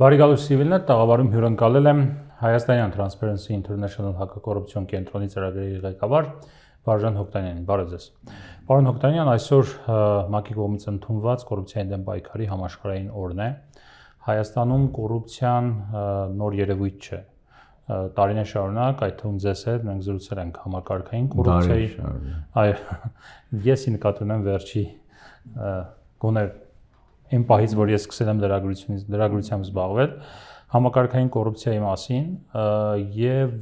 Բարիգալուս Սիվիլնը տաղավարում հյուրընկալել է Հայաստանյան Transparency International հակակոռուպցիոն կենտրոնի ծրագրերի ղեկավար Վարժան Հոկտանյանին։ Բարև ձեզ։ Պարոն Հոկտանյան, այսօր ՄԱԿ-ի կողմից ընդունված կոռուպցիայի դեմ պայքարի համաշխարհային օրն է։ Հայաստանում կոռուպցիան նոր երևույթ չէ։ Տարիներ շարունակ այդ թվում ձեզ հետ մենք զրուցել ենք համակարգային կոռուպցիայի։ Այո։ Ես ինքնատունեմ վերջի գոնե այն պահից, որ ես սկսել եմ լրագրությունից լրագրությամբ զբաղվել, համակարգային կոռուպցիայի մասին եւ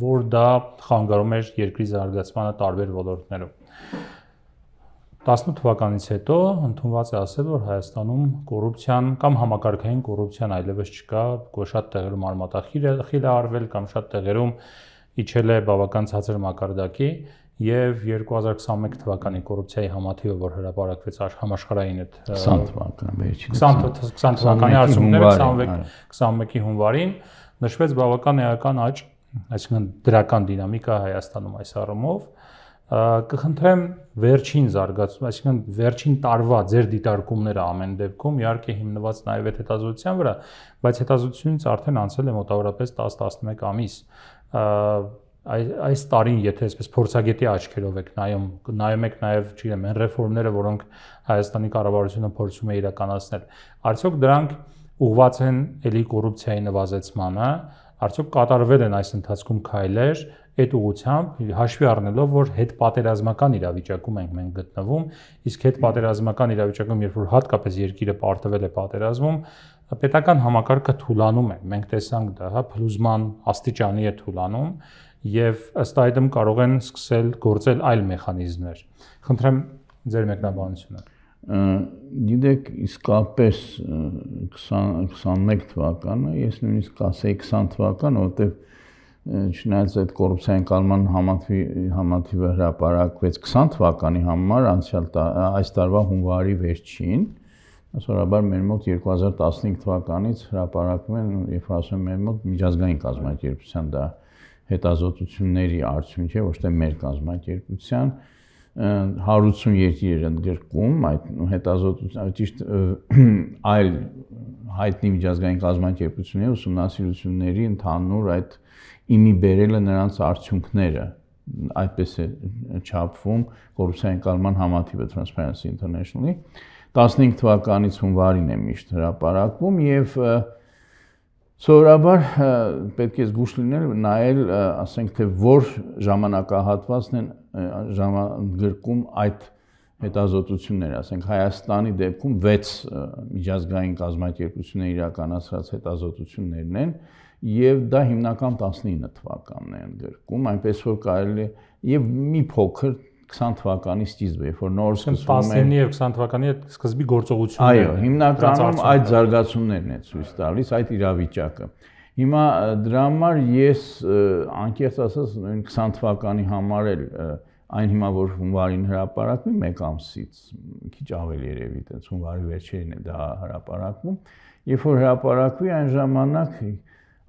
որ դա խանգարում էր երկրի զարգացմանը տարբեր ոլորտներում։ 18 թվականից հետո ընդունված է ասել, որ Հայաստանում կոռուպցիան կամ համակարգային կոռուպցիան այլևս չկա, շատ տեղերում արմատախիլ է արվել կամ շատ տեղերում իջել է բավական ցածր մակարդակի, եւ 2021 թվականի կոռուպցիայի համաթիվը, որ հրապարակվեց համաշխարհային այդ 20 թվականը, վերջին 20 20 թվականի արդյունքները 21 21-ի հունվարին նշվեց բավական էական աճ, այսինքն դրական դինամիկա Հայաստանում այս առումով կխնդրեմ վերջին զարգացում, այսինքն վերջին տարվա ձեր դիտարկումները ամեն դեպքում իհարկե հիմնված նաև այդ հետազոտության վրա, բայց հետազոտությունից արդեն անցել է մոտավորապես 10-11 ամիս այս այս տարին եթե այսպես փորձագետի աչքերով եք նայում նայում եք նաև չգիտեմ այն ռեֆորմները, որոնք Հայաստանի կառավարությունը փորձում է իրականացնել, արդյոք դրանք ուղղված են էլի կոռուպցիայի նվազեցմանը, արդյոք կատարվել են այս ընթացքում քայլեր այդ ուղությամբ հաշվի առնելով, որ հետ պատերազմական իրավիճակում ենք մենք գտնվում, իսկ հետ պատերազմական իրավիճակում, երբ որ հատկապես երկիրը պարտվել է պատերազմում, պետական համակարգը թուլանում է։ Մենք տեսանք դա, հա, փլուզման աստիճանի է թուլանում եւ ըստ այդմ կարող են սկսել գործել այլ մեխանիզմներ։ Խնդրեմ ձեր մեկնաբանությունը։ Գիտեք, իսկապես 20 21 թվականը, ես նույնիսկ ասեի 20 թվական, որովհետեւ չնայած այդ կոռուպցիային կալման համատվի համատիվը հրապարակվեց 20 թվականի համար անցյալ այս տարվա հունվարի վերջին, Այսօրաբար մեր մոտ 2015 թվականից հրապարակվում են, երբ ասում եմ մեր մոտ միջազգային կազմակերպության դա հետազոտությունների արդյունք է, ոչ թե մեր կազմակերպության հարուցում երկիր էր ընդգրկում այդ հետազոտության ճիշտ այլ հայտնի միջազգային կազմակերպությունների ուսումնասիրությունների ընդհանուր այդ իմի բերելը նրանց արդյունքները այդպես է չափվում կոռուպցիայի կալման համաթիվը Transparency International-ի 15 թվականից հունվարին է միշտ հրապարակվում եւ և Սովորաբար պետք է զգուշ լինել նայել, ասենք թե որ ժամանակահատվածն են ժամանակգրկում այդ հետազոտությունները, ասենք Հայաստանի դեպքում 6 միջազգային կազմակերպությունների իրականացրած հետազոտություններն են եւ դա հիմնական 19 թվականն է ընդգրկում, այնպես որ կարելի եւ մի փոքր 20 թվականի սկիզբը, երբ որ նոր սկսվում է 19-ի եւ 20 թվականի այդ սկզբի գործողությունը։ Այո, հիմնականում այդ զարգացումներն է ցույց տալիս այդ իրավիճակը։ Հիմա դրա համար ես անկեղծ ասած նույն 20 թվականի համար էլ այն հիմա որ հունվարին հրապարակվում մեկ ամսից քիչ ավելի երևի տենց հունվարի վերջերին է դա հրապարակվում երբ որ հրապարակվի այն ժամանակ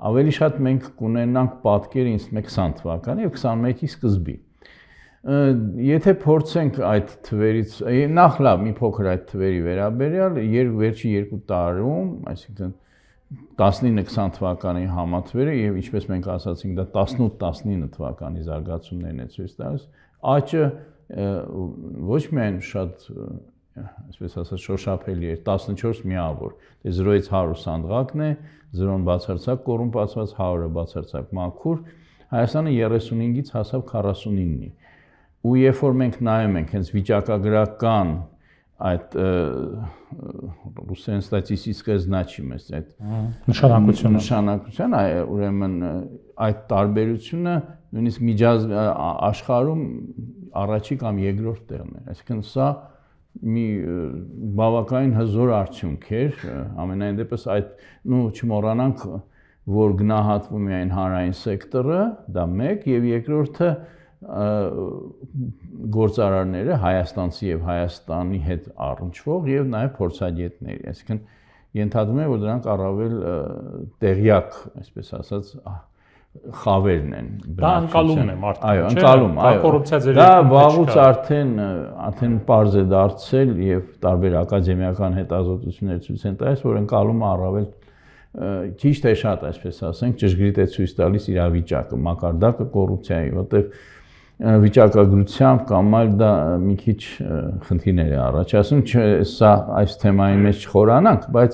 ավելի շատ մենք կունենանք պատկեր ինձ 20 թվականի եւ 21-ի սկզբի Եթե փորձենք այդ թվերից նախ լավ մի փոքր այդ թվերի վերաբերյալ երբ վերջի երկու տարում, այսինքն 19-20 թվականի համատվերը եւ ինչպես մենք ասացինք, դա 18-19 թվականի զարգացումներն է ցույց տալիս, աճը ոչ միայն շատ այսպես ասած շոշափելի էր 14 միավոր։ Դե 0-ից 100 սանդղակն է, 0-ն բացարձակ կոռումպացված, 100-ը բացարձակ մաքուր։ Հայաստանը 35-ից հասավ 49-ի ու երբ որ մենք նայում ենք հենց վիճակագրական այդ ռուսերեն ստատիստիկա значимость այդ նշանակությունը նշանակության ուրեմն այդ տարբերությունը նույնիսկ միջազ աշխարհում առաջի կամ երկրորդ տեղն է այսինքն սա մի բավականին հզոր արդյունք էր ամենայն դեպս այդ նու չմոռանանք որ գնահատվում է այն հանրային սեկտորը դա մեկ եւ երկրորդը եկ, գործարարները հայաստանցի եւ հայաստանի հետ առնչվող եւ նաեւ փորձագետներ, այսինքն ենթադրում եմ որ դրանք առավել տեղյակ, այսպես ասած, խավերն են։ Դա անցալումն է մարդը։ Այո, անցալում, այո։ Դա կոռուպցիա ձեր։ Դա վաղուց արդեն արդեն པարզ է դարձել եւ տարբեր ակադեմիական հետազոտություններ ցույց են տալիս, որ անցալումը առավել ճիշտ է շատ, այսպես ասենք, ճշգրիտ է ցույց տալիս իրավիճակը, մակարդակը կոռուպցիայի, որտեղ վիճակագրությամբ կամ այլ դա մի քիչ խնդիրներ է առաջացնում, չէ, սա այս թեմայի մեջ չխորանանք, բայց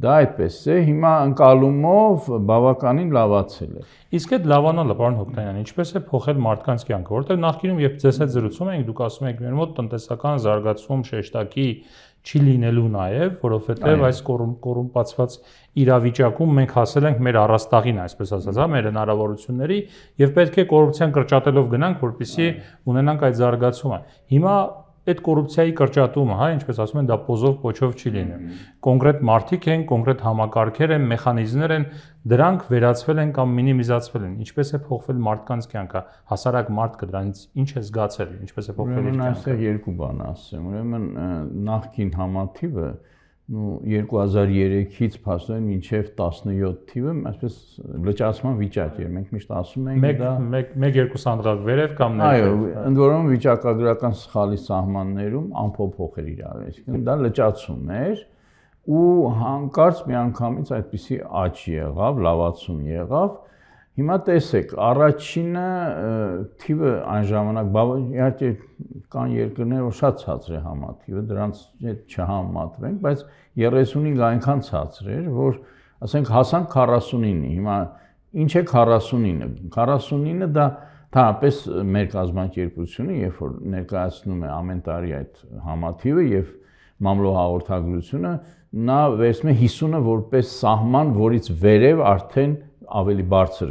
Դա այդպես է, հիմա անկալումով բավականին լավացել է։ Իսկ այդ լավանալը, պարոն Հոկտանյան, ինչպես է փոխել մարդկանց կյանքը, որտեղ նախկինում երբ ձեզ հետ զրուցում էինք, դուք ասում եք մեր մոտ տնտեսական զարգացում շեշտակի չի լինելու նաև, որովհետև այս կոռումպացված իրավիճակում մենք հասել ենք մեր առաստաղին, այսպես ասած, հա, մեր հնարավորությունների եւ պետք է կոռուպցիան կրճատելով գնանք, որպիսի ունենանք այդ զարգացումը։ Հիմա այդ կոռուպցիայի կրճատումը, հա, ինչպես ասում են, դա պոզով փոչով չի լինում։ Կոնկրետ մարտիկ են, կոնկրետ համակարգեր են, մեխանիզմներ են, դրանք վերացվել են կամ մինիմիզացվել են։ Ինչպես է փոխվել մարդկանց կյանքը, հասարակ մարդը դրանից ինչ է զգացել, ինչպես է փոխվել իր կյանքը։ Ուրեմն այս երկու բան ասեմ։ Ուրեմն նախքին համաթիվը ու 2003-ից փաստորեն մինչև 17 թիվը այսպես լճացման վիճակ էր։ Մենք միշտ ասում ենք դա 1-2 սանդղակ վերև կամ ներքև։ Այո, ընդ որում վիճակագրական սխալի սահմաններում ամփոփող էր իրար, այսինքն դա լճացում էր ու հանկարծ միանգամից այդպիսի աճ եղավ, լավացում եղավ, եղավ Հիմա տեսեք, առաջինը թիվը այն ժամանակ, իհարկե կան երկրներ, որ շատ ցածր է համաթիվը, դրանց հետ չհամատվենք, բայց 35 այնքան ցածր էր, որ ասենք հասանք 49-ի։ Հիմա ինչ է 49-ը։ 49-ը դա Թարապես մեր կազմակերպությունը, երբ որ ներկայացնում է ամեն տարի այդ համաթիվը եւ մամլո հաղորդագրությունը, նա վերցնում է 50-ը որպես սահման, որից վերև արդեն ավելի բարձր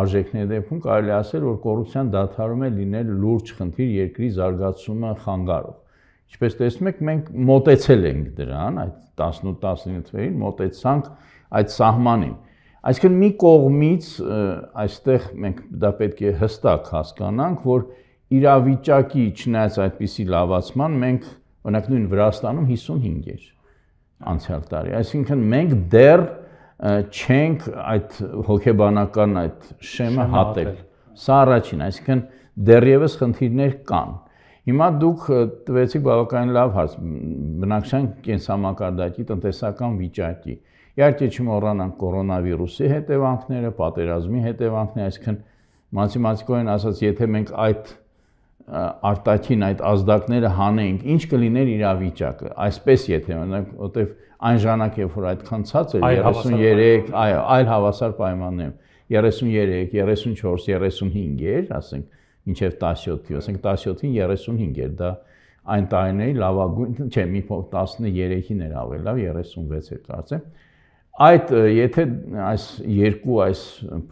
արժեքների դեպքում կարելի ասել, որ կոռուպցիան դադարում է լինել լուրջ խնդիր երկրի զարգացումը խանգարող։ Ինչպես տեսնում եք, մենք մոտեցել ենք դրան, այդ 18-19 թվերին մոտեցանք այդ սահմանին։ Այսինքն մի կողմից այստեղ մենք դա պետք է հստակ հասկանանք, որ իրավիճակի չնայած այդպիսի լավացման մենք օրինակ նույն Վրաստանում 55 էր անցյալ տարի։ Այսինքն մենք դեռ դե չենք այդ հոգեբանական այդ շեմը հատել։ Սա առաջին, այսինքն դեռևս խնդիրներ կան։ Հիմա դուք տվեցիք բավականին լավ հարց բնակչության կենսամակարդակի տնտեսական վիճակի։ Իհարկե չմոռանանք կորոնավիրուսի հետևանքները, պատերազմի հետևանքները, այսինքն մաթեմատիկորեն ասած, եթե մենք այդ արտաքին այդ ազդակները հանենք, ինչ կլիներ իրավիճակը։ Այսպես եթե օրինակ, որտեվ այն ժամանակ, երբ որ այդքան ցած էր 33, այո, այլ հավասար պայմաններում 33, 34, 35 էր, ասենք, մինչև 17-ի, ասենք 17-ին 35 էր, դա այն տարիների լավագույն, չէ, մի փոք 13-ին էր ավելի լավ, 36 էր կարծեմ։ Այդ եթե այս երկու այս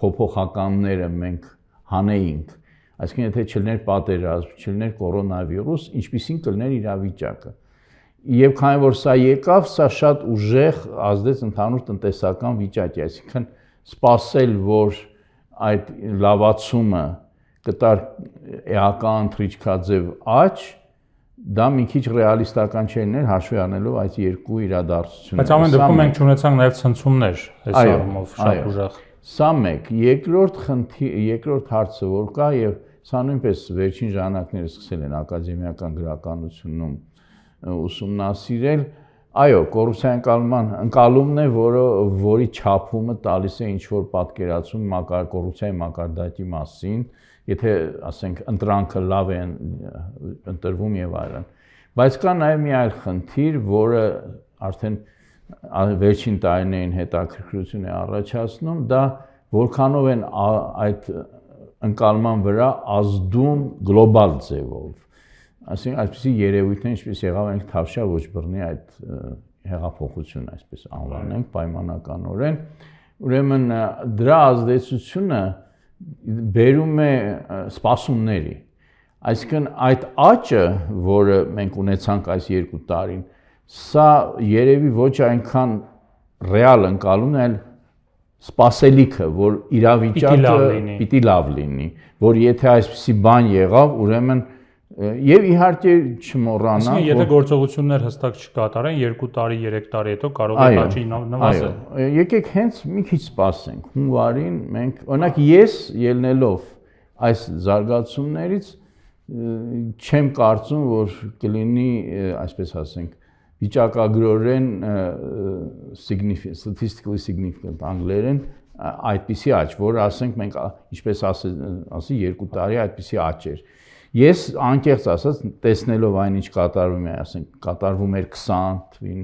փոփոխականները մենք հանեինք Այսինքն եթե չլներ պատերազմ, չլներ կորոնավիրուս, ինչպեսին կլներ իրավիճակը։ Եվ քանի որ սա եկավ, սա շատ ուժեղ ազդեց ընդհանուր տնտեսական վիճակի, այսինքն սпасել, որ այդ լավացումը կտար էական թրիչքաձև աճ, դա մի քիչ ռեալիստական չէներ հաշվի առնելով այս երկու իրադարձությունները։ Բայց ամեն դեպքում մենք ունեցանք նաև ցնցումներ այս առումով շատ ուժեղ։ Սա մեկ, երկրորդ խնդի, երկրորդ հարցը որ կա եւ Սա նույնպես վերջին ժամանակները սկսել են ակադեմիական գրականությունում ուսումնասիրել։ Այո, կոռուպցիան կալման ընկալումն է, որը որի ճափումը տալիս է ինչ որ պատկերացում մակար կոռուպցիայի մակարդակի մասին, եթե ասենք ընտրանքը լավ է ընտրվում եւ այլն։ Բայց կա նաեւ մի այլ խնդիր, որը արդեն վերջին տարիներին հետաքրքրություն է առաջացնում, դա որքանով են այդ ընկալման վրա ազդում գլոբալ ձևով։ Այսինքն այսպիսի երևույթներ, ինչպես եղավ այնք Թավշյա ոչ բռնի այդ հեղափոխություն, այսպես անվանենք պայմանականորեն, ուրեմն դրա ազդեցությունը բերում է սпасումների։ Այսինքն այդ աճը, որը մենք ունեցանք այս երկու տարին, սա երևի ոչ այնքան ռեալ ընկալումն է, այլ սпасելիքը, որ իրավիճակը պիտի լավ լինի, որ եթե այսպիսի բան եղավ, ուրեմն եւ իհարկե չմոռանանք, որ եթե գործողություններ հստակ չկատարեն 2 տարի, 3 տարի հետո կարող է աճի նվազել։ Այո, եկեք հենց մի քիչ սպասենք։ Հունվարին մենք, օրինակ ես ելնելով այս զարգացումներից չեմ կարծում, որ կլինի, այսպես ասենք, վիճակագրորեն significant statistically significant անգլերեն այդպիսի աճ, որ ասենք մենք ինչպես ասի, ասի 2 տարի այդպիսի աճ էր։ Ես անկեղծ ասած տեսնելով այն ինչ կատարվում է, ասենք կատարվում էր 20 թվին,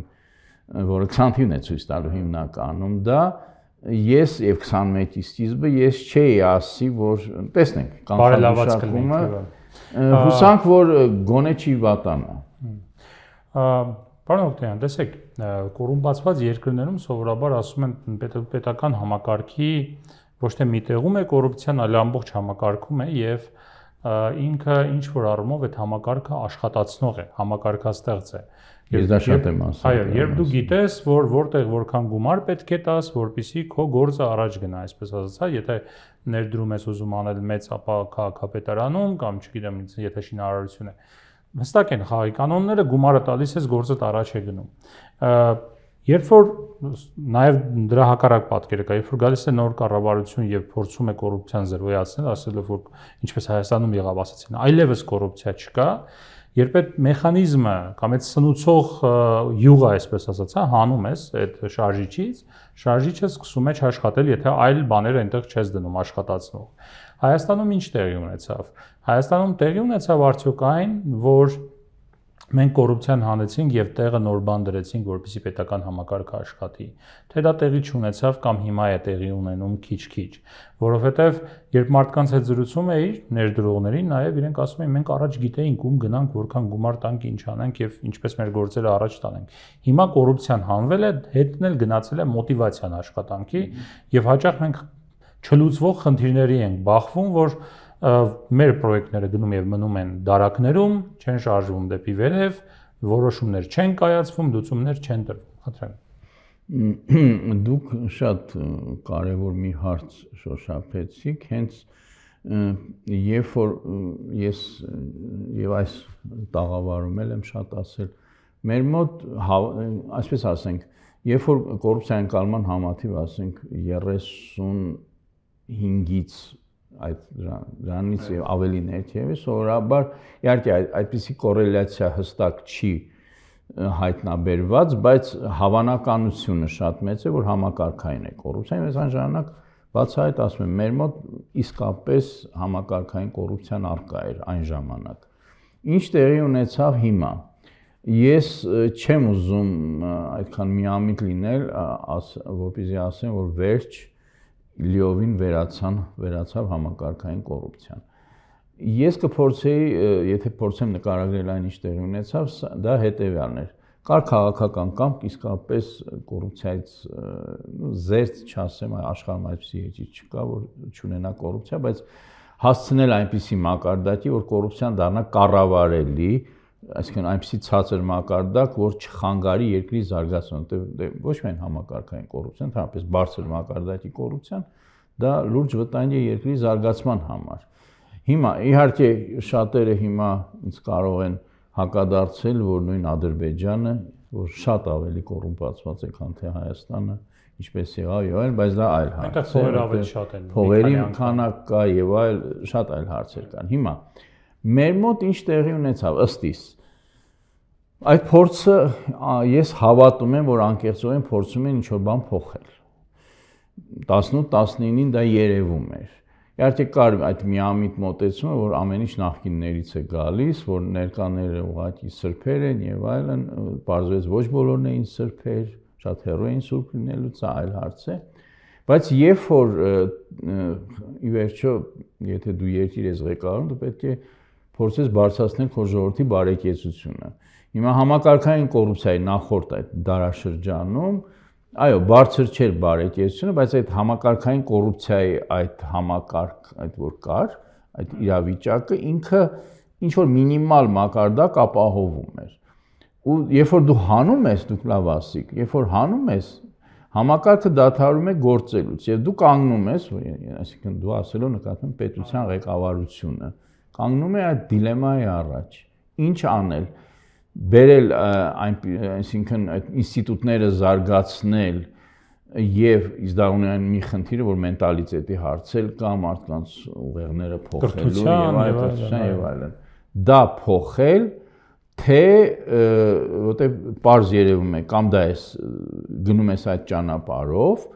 որը 20 թվին է ցույց տալու հիմնականում դա, ես եւ 21-ի սկիզբը ես չէի ասի, որ տեսնենք կանխավարումը հուսանք որ գոնե չի վատանա։ Պարոն Օկտեյան, տեսեք, կոռումպացված երկրներում սովորաբար ասում են պետական համակարգի ոչ թե միտեղում է կոռուպցիան, այլ ամբողջ համակարգում է եւ ինքը ինչ որ առումով այդ համակարգը աշխատացնող է, համակարգաստեղծ է։ Ես դա շատ եմ ասում։ Այո, երբ դու գիտես, որ որտեղ որքան գումար պետք է տաս, որpիսի քո գործը առաջ գնա, այսպես ասած, հա, եթե ներդրում ես ուզում անել մեծ ապա քաղաքապետարանում կամ չգիտեմ, եթե շինարարություն է, հստակ են խաղի կանոնները, գումարը տալիս ես գործդ առաջ է գնում։ Երբ որ նաև դրա հակառակ պատկերը կա, երբ որ գալիս է նոր կառավարություն եւ փորձում է կոռուպցիան զրոյացնել, ասելով որ ինչպես Հայաստանում եղավ, ասացին, այլևս կոռուպցիա չկա, երբ այդ մեխանիզմը կամ այդ սնուցող յուղը, այսպես ասած, հա, հանում ես այդ շարժիչից, շարժիչը սկսում է չաշխատել, եթե այլ բաներ այնտեղ չես դնում աշխատացնող։ Հայաստանում ինչ տեղի ունեցավ։ Հայաստանում տեղի ունեցավ արդյոք այն, որ մենք կոռուպցիան հանեցինք եւ տեղը նոր բան դրեցինք, որպեսզի պետական համակարգը աշխատի։ Թե դա տեղի չունեցավ կամ հիմա է տեղի ունենում քիչ-քիչ, որովհետեւ երբ մարդկանց հետ զրուցում էի ներդրողներին, նաեւ իրենք ասում էին մենք առաջ գիտեինք ում գնանք, որքան գումար տանք, ինչ անենք եւ ինչպես մեր գործերը առաջ տանենք։ Հիմա կոռուպցիան հանվել է, հետն էլ գնացել է մոտիվացիան աշխատանքի եւ հաճախ մենք չլուծվող խնդիրների ենք բախվում, որ մեր պրոյեկտները գնում եւ մնում են դարակներում, չեն շարժվում դեպի վերև, որոշումներ չեն կայացվում, լուծումներ չեն տրվում։ Խնդրեմ։ Դուք շատ կարևոր մի հարց շոշափեցիք, հենց երբ որ ես եւ այս տաղավարում էլ եմ շատ ասել, մեր մոտ այսպես ասենք, երբ որ կոռուպցիայի անցալման համաթիվ ասենք 30 5-ից այդ դրանից եւ ավելի ներքևի սովորաբար իհարկե այդ այդպիսի կորելյացիա հստակ չի հայտնաբերված, բայց հավանականությունը շատ մեծ է, որ համակարգային է կոռուպցիան, ես այն ժամանակ բացահայտ ասում եմ, մեր մոտ իսկապես համակարգային կոռուպցիան արկա էր այն ժամանակ։ Ինչ տեղի ունեցավ հիմա։ Ես չեմ ուզում այդքան միամիտ լինել, որպեսզի ասեմ, որ վերջ լիովին վերացան, վերացավ համակարգային կոռուպցիան։ Ես կփորձեի, եթե փորձեմ նկարագրել այն ինչ տեղի ունեցավ, դա հետեւյալն էր։ Կար քաղաքական կամ իսկապես կոռուպցիայից զերծ չասեմ, աշխարհում այդպիսի հեճի չկա, որ չունենա կոռուպցիա, բայց հասցնել այնպիսի մակարդակի, որ կոռուպցիան դառնա կառավարելի, կա այսինքն այնպեսի ցածր մակարդակ, որ չխանգարի երկրի զարգացումը, որտեղ ոչ միայն համակարգային կոռուպցիա, ընդհանրապես բարձր մակարդակի կոռուպցիան, դա լուրջ վտանգ է երկրի զարգացման համար։ Հիմա իհարկե շատերը հիմա ինձ կարող են հակադարձել, որ նույն Ադրբեջանը, որ շատ ավելի կոռումպացված է, քան թե Հայաստանը, ինչպես եղավ եւ այլն, բայց դա այլ հարց է։ Այնտեղ փողերը ավելի շատ են։ Փողերի քանակ կա եւ այլ շատ այլ հարցեր կան։ Հիմա Մեր մոտ ինչ տեղի ունեցավ ըստ իս։ Այդ փորձը ես հավատում եմ, որ անկեղծորեն փորձում են ինչ-որ բան փոխել։ 18-19-ին դա երևում էր։ Իհարկե կար այդ միամիտ մոտեցումը, որ ամեն ինչ նախկիններից է գալիս, որ ներկաները ուղղակի սրբեր են եւ այլն, բարձրաց ոչ բոլորն էին սրբեր, շատ հեռու էին սուրբ լինելու, սա այլ հարց է։ Բայց երբ որ ի վերջո, եթե դու երկիր ես ղեկավարում, դու պետք է փորձես բարձրացնել քո ժողովրդի բարեկեցությունը։ Հիմա համակարգային կոռուպցիայի նախորդ այդ դարաշրջանում այո, բարձր չէր բարեկեցությունը, բայց այդ համակարգային կոռուպցիայի այդ համակարգ, այդ որ կար, այդ իրավիճակը ինքը ինչ որ մինիմալ մակարդակ ապահովում էր։ Ու երբ որ դու հանում ես, դու լավ ասիկ, երբ որ հանում ես, համակարգը դադարում է գործելուց եւ դու կանգնում ես, այսինքն դու ասելով նկատում պետության ղեկավարությունը, կանգնում է այդ դիլեմայի առաջ։ Ինչ անել։ Բերել այն, այսինքն այդ ինստիտուտները զարգացնել եւ իզդառնային մի խնդիրը, որ մենտալիտետի հարցել կա մարդկանց ուղեղները փոխելու եւ այլն եւ այլն։ Դա փոխել թե որտեվ པարզ երևում է կամ դա էս գնում ես այդ ճանապարով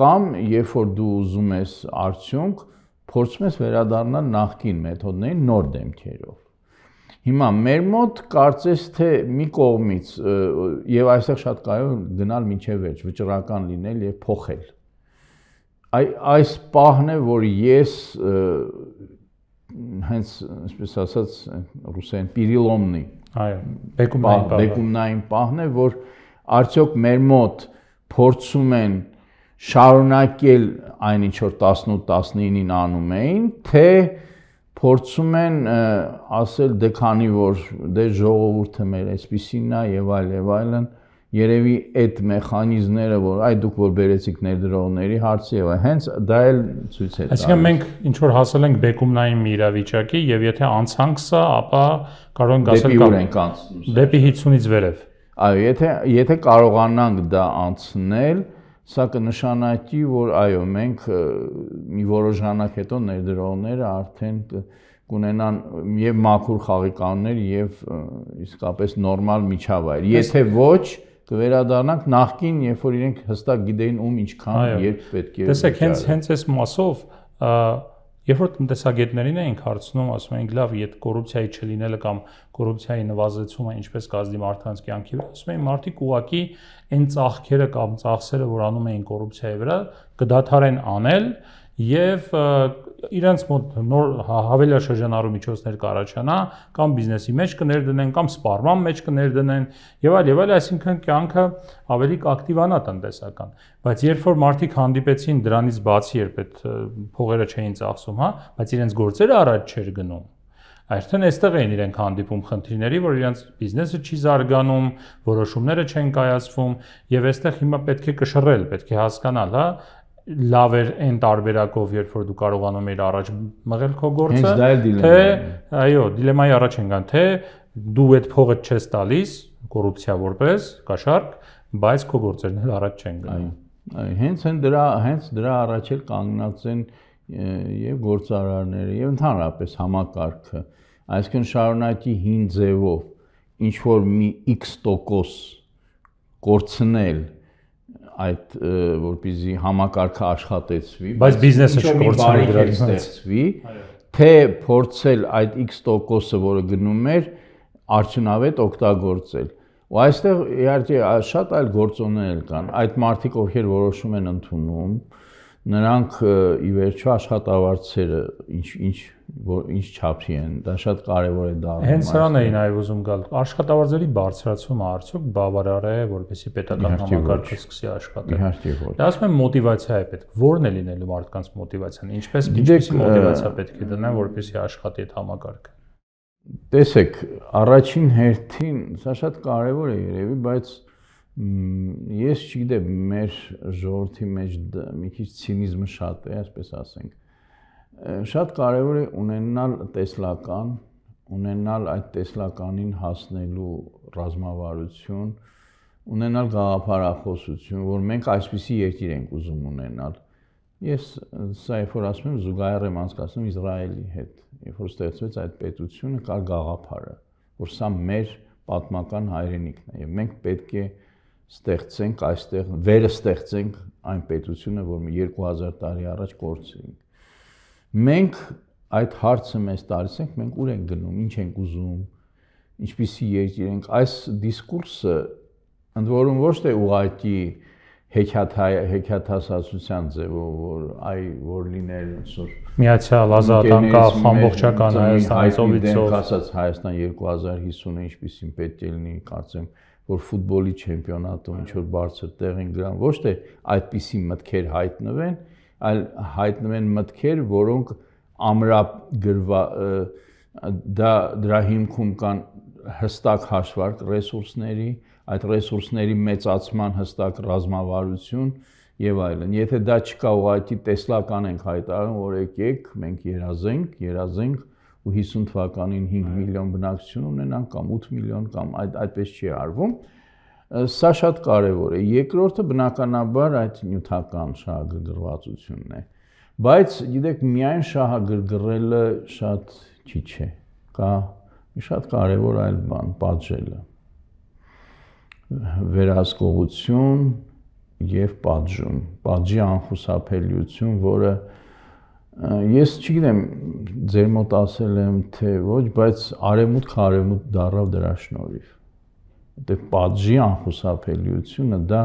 կամ երբ որ դու ուզում ես արդյունք փորձում ես վերադառնալ նախկին մեթոդներին նոր դեմքերով։ Հիմա մեր մոտ կարծես թե մի կողմից եւ այստեղ շատ կարող գնալ մինչև վերջ, վճռական լինել եւ փոխել։ Այ այս պահն է, որ ես հենց այսպես ասած ռուսերեն Պիրիլոմնի այո բեկումնային բեկումնային պահն է որ արդյոք մեր մոտ փորձում են շարունակել այն ինչ որ 18-19-ին անում էին, թե փորձում են ասել դե քանի որ դե ժողովուրդը մեր այսպեսին է եւ այլ եւ այլն երևի այդ մեխանիզմները որ այ դուք որ բերեցիք ներդրողների հարցը եւ հենց դա էլ ցույց է տալիս այսինքն մենք ինչ որ հասել ենք բեկումնային մի իրավիճակի եւ եթե անցանք սա ապա կարող ենք ասել դեպի ուր ենք անցնում դեպի 50-ից վերև այո եթե եթե կարողանանք դա անցնել Սա կնշանակի, որ այո, մենք մի որոշ ժամանակ հետո ներդրողները արդեն կունենան եւ մաքուր խաղի կանոններ եւ իսկապես նորմալ միջավայր։ Եթե ոչ, կվերադառնանք նախքին, երբ որ իրենք հստակ գիտեին ում ինչքան երբ պետք է։ Տեսեք, հենց հենց այս մասով Երբ որ տնտեսագետներին էինք հարցնում, ասում էինք՝ լավ, իդ կոռուպցիայի չլինելը կամ կոռուպցիայի նվազեցումը ինչպես կազդի մարդկանց կյանքի վրա, ասում էին մարդիկ ուղակի այն ծախքերը կամ ծախսերը, որ անում էին կոռուպցիայի վրա, կդադարեն անել եւ իրենց մոտ նոր հա- հավելյաշրջանառու միջոցներ կառաջանա, կամ բիզնեսի մեջ կներդնեն, կամ սպառման մեջ կներդնեն, եւ այլ եւ այլ, այսինքն կյանքը ավելի կակտիվանա տնտեսական։ Բայց երբ որ մարդիկ հանդիպեցին դրանից բացի, երբ այդ փողերը չէին ծախսում, հա, բայց իրենց գործերը առաջ չէր գնում, Այսինքն այստեղ էին իրենք հանդիպում խնդիրների, որ իրենց բիզնեսը չի զարգանում, որոշումները չեն կայացվում, եւ այստեղ հիմա պետք է կշռել, պետք է հասկանալ, հա, լավ էր այն տարբերակով, երբ որ դու կարողանում ես առաջ մղել քո գործը, թե այո, դիլեմայի առաջ են գան, թե դու այդ փողը չես տալիս, կոռուպցիա որպես կաշառք, բայց քո գործերն էլ առաջ չեն գնում։ Այո, հենց հենց դրա հենց դրա առաջ էլ կանգնած են եւ գործարարները եւ ընդհանրապես համակարգը, այսինքն շարունակի հին ձևով ինչ որ մի x% կորցնել այդ որպիսի համակարգը աշխատեցվի, բայց բիզնեսը չկործանի դրանից ստեղծվի, թե փորձել այդ X%-ը, որը գնում էր, արդյունավետ օգտագործել։ Ու այստեղ իհարկե շատ այլ գործոններ էլ կան։ Այդ մարդիկ, ովքեր որոշում են ընդունում, նրանք ի վերջո աշխատավարձերը ինչ ինչ որ ինչ չափի են, դա շատ կարևոր է դա։ Հենց սրան էի նաև ուզում գալ։ Աշխատավարձերի բարձրացումը արդյոք բավարար է, որպեսզի պետական համակարգը սկսի աշխատել։ Իհարկե ոչ։ Դա ասում եմ մոտիվացիա է պետք։ Որն է լինելու մարդկանց մոտիվացիան, ինչպես ինչպես մոտիվացիա պետք է դնեն, որպեսզի աշխատի այդ համակարգը։ Տեսեք, առաջին հերթին սա շատ կարևոր է երևի, բայց ես չգիտեմ, մեր ժողովրդի մեջ մի քիչ ցինիզմը շատ է, այսպես ասենք շատ կարևոր է ունենալ տեսլական, ունենալ այդ տեսլականին հասնելու ռազմավարություն, ունենալ գաղափարախոսություն, որ մենք այսպիսի երկիր ենք ուզում ունենալ։ Ես սա երբ որ ասում եմ զուգահեռ եմ անցկացնում Իսրայելի հետ, երբ որ ստեղծվեց այդ պետությունը, կար գաղափարը, որ սա մեր պատմական հայրենիքն է եւ մենք պետք է ստեղծենք այստեղ վերստեղծենք այն պետությունը, որ 2000 տարի առաջ կորցրինք Մենք այդ հարցը մեզ տալիս ենք, մենք ուր ենք գնում, ինչ ենք ուզում, ինչպիսի երկիր ենք։ Այս դիսկուրսը ընդ որում ոչ թե ուղղակի հեքիաթասացության ձևով, որ այ որ լիներ ոնց որ միացյալ ազատ անկախ ամբողջական Հայաստանից ասած Հայաստան 2050-ը ինչպեսին պետք է լինի, կարծեմ, որ ֆուտբոլի չեմպիոնատում ինչ որ բարձր տեղ են գրան, ոչ թե այդպիսի մտքեր հայտնվեն, այլ հայտնվում են մտքեր, որոնք ամրագրվա դա դրա հիմքում կան հստակ հաշվարկ ռեսուրսների, այդ ռեսուրսների մեծացման հստակ ռազմավարություն եւ այլն։ Եթե դա չկա, ուղղակի տեսլական ենք հայտարարում, որ եկեք, մենք երազենք, երազենք ու 50 թվականին 5 միլիոն բնակչություն ունենան կամ 8 միլիոն կամ այդ այդպես չի արվում։ այդ Սա շատ կարևոր է։ Երկրորդը բնականաբար այդ նյութական շահագրգռվածությունն է։ Բայց գիտեք, միայն շահագրգռելը շատ քիչ է։ Կա մի շատ կարևոր այլ բան՝ պատժելը։ Վերահսկողություն եւ պատժում։ Պատժի անխուսափելիություն, որը ես չգիտեմ, ձեր մոտ ասել եմ թե ոչ, բայց արևմուտք արևմուտք դարավ դրա շնորհիվ դե պատժի անխուսափելիությունը դա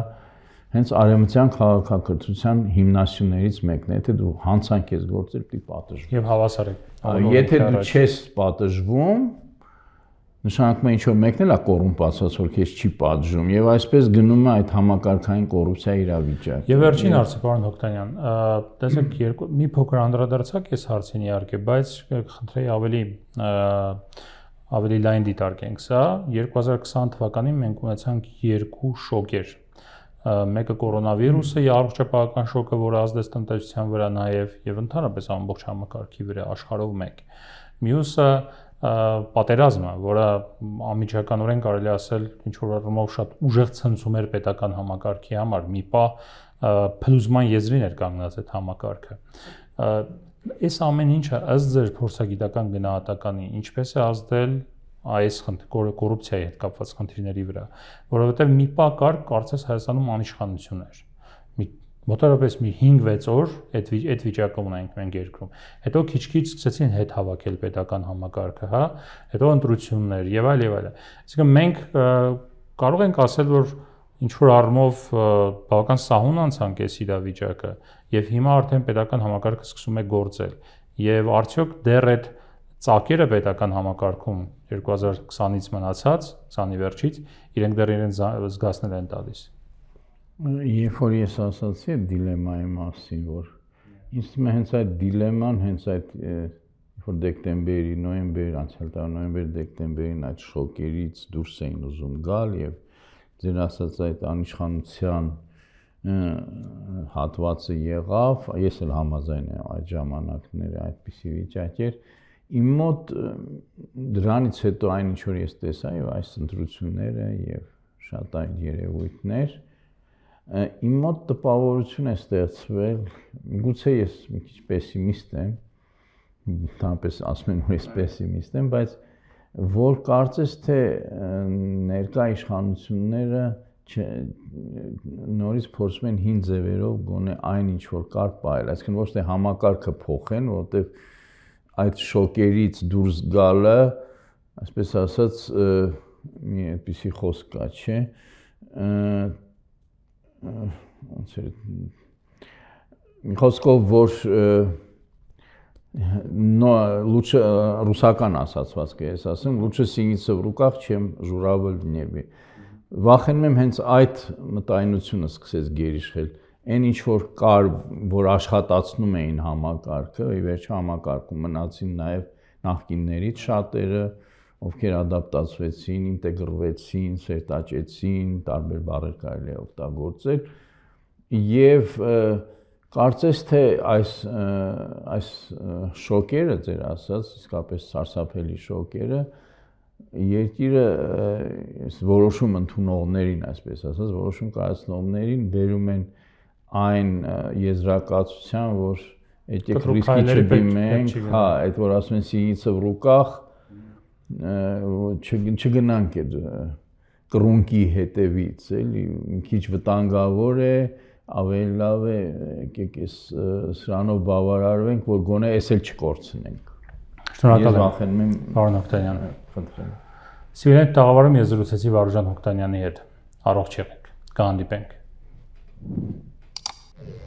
հենց արևմտյան քաղաքակրթության հիմնասյուներից մեկն է, եթե դու հանցանք ես գործել, պիտի պատժվես։ Եվ հավասար է։ Եթե դու չես պատժվում, նշանակում է ինչ որ մեկն էլ է կոռումպացված, որ քեզ չի պատժում, եւ այսպես գնում է այդ համակարգային կոռուպցիա իրավիճակ։ Եվ վերջին հարցը, պարոն Հոկտանյան, տեսեք երկու մի փոքր անդրադարձակ ես հարցին իհարկե, բայց խնդրեի ավելի ավելի լայն դիտարկենք սա 2020 թվականին մենք ունեցանք երկու շոկեր մեկը կորոնավիրուսը առողջապահական շոկը, որը ազդեց տնտեսության վրա նաև եւ ընդհանրապես ամբողջ համակարգի վրա աշխարհով մեկ։ Մյուսը պատերազմը, որը ամիջականորեն կարելի ասել ինչ որ առումով շատ ուժեղ ցնցում էր պետական համակարգի համար, մի պահ փլուզման եզրին էր կանգնած այդ համակարգը այս ամեն ինչը ըստ ձեր փորձագիտական գնահատականի ինչպես է ազդել այս կոռուպցիայի հետ կապված խնդիրների վրա, որովհետև մի պա կար, կարծես Հայաստանում անիշխանություն էր։ Մի մոտավորապես մի 5-6 օր այդ այդ վիճակը ունենք մենք երկրում։ Հետո քիչ-քիչ սկսեցին հետ հավաքել պետական համակարգը, հա, հետո ընտրություններ եւ այլ եւ այլ։ Այսինքն մենք կարող ենք ասել, որ ինչ որ առումով բավական սահուն անցանք այս իրավիճակը եւ հիմա արդեն պետական համակարգը սկսում է գործել եւ արդյոք դեռ այդ ծակերը պետական համակարգում 2020-ից մնացած 20-ի վերջից իրենք դեռ իրեն զգացնել են տալիս երբ որ ես ասացի այդ դիլեմայի մասին որ ինձ թվում է հենց այդ դիլեման հենց այդ որ դեկտեմբերի նոյեմբեր անցյալ տարի նոյեմբեր դեկտեմբերին այդ շոկերից դուրս էին ուզում գալ եւ ձեր ասած այդ անիշխանության հատվածը եղավ, ես էլ համաձայն եմ այդ ժամանակները այդպիսի վիճակ էր։ Իմ մոտ դրանից հետո այն ինչ որ ես տեսա եւ այս ընտրությունները եւ շատ այլ երևույթներ իմ մոտ տպավորություն է ստեղծվել, գուցե ես մի քիչ պեսիմիստ եմ, դանդպես ասում եմ, որ ես պեսիմիստ եմ, բայց որ կարծես թե ներկա իշխանությունները նորից փորձում են հին ձևերով գոնե այն ինչ որ կար պահել, այսինքն ոչ թե համակարգը փոխեն, որովհետև այդ շոկերից դուրս գալը, այսպես ասած, մի այդպիսի խոսք կա, չէ՞, ոնց է մի խոսքով որ և, но лучше ռուսական ասացվածք է, ես ասեմ, лучше синица в руках, чем журавль в небе։ Վախենում եմ հենց այդ մտայնությունը սկսեց գերիշխել։ Այն ինչ որ կար, որ աշխատացնում էին համակարգը, ի վերջո համակարգում մնացին նաև նախկիններից շատերը, ովքեր ադապտացվեցին, ինտեգրվեցին, սերտաճեցին, տարբեր բառեր կարելի է օգտագործել եւ և Կարծես թե այս այս շոկերը ձեր ասած իսկապես սարսափելի շոկերը երկիրը այս որոշում ընդունողներին, այսպես ասած, որոշում կայացնողներին բերում են այն եզրակացության, որ էտիկ ռիսկի չդիմենք, հա, այդ որ ասում են սինիցը ռուկախ, չգնանք այդ կրունկի հետևից, էլի մի քիչ վտանգավոր է, չ, ավելի լավ է եկեք այս սրանով բավարարվենք, որ գոնե էս էլ չկորցնենք։ Շնորհակալ եմ։ Ես վախենում եմ Վարոն Հոկտանյան։ Խնդրեմ։ Սիրելի տաղավարում ես զրուցեցի Վարուժան Հոկտանյանի հետ։ Առողջ եղեք։ Կհանդիպենք։ Thank you.